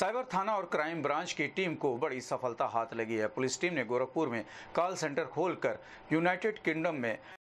cyber थाना और crime branch की टीम को बड़ी सफलता हाथ लगी है पुलिस टीम ने गोरखपुर में कॉल सेंटर खोलकर यूनाइटेड किंगडम में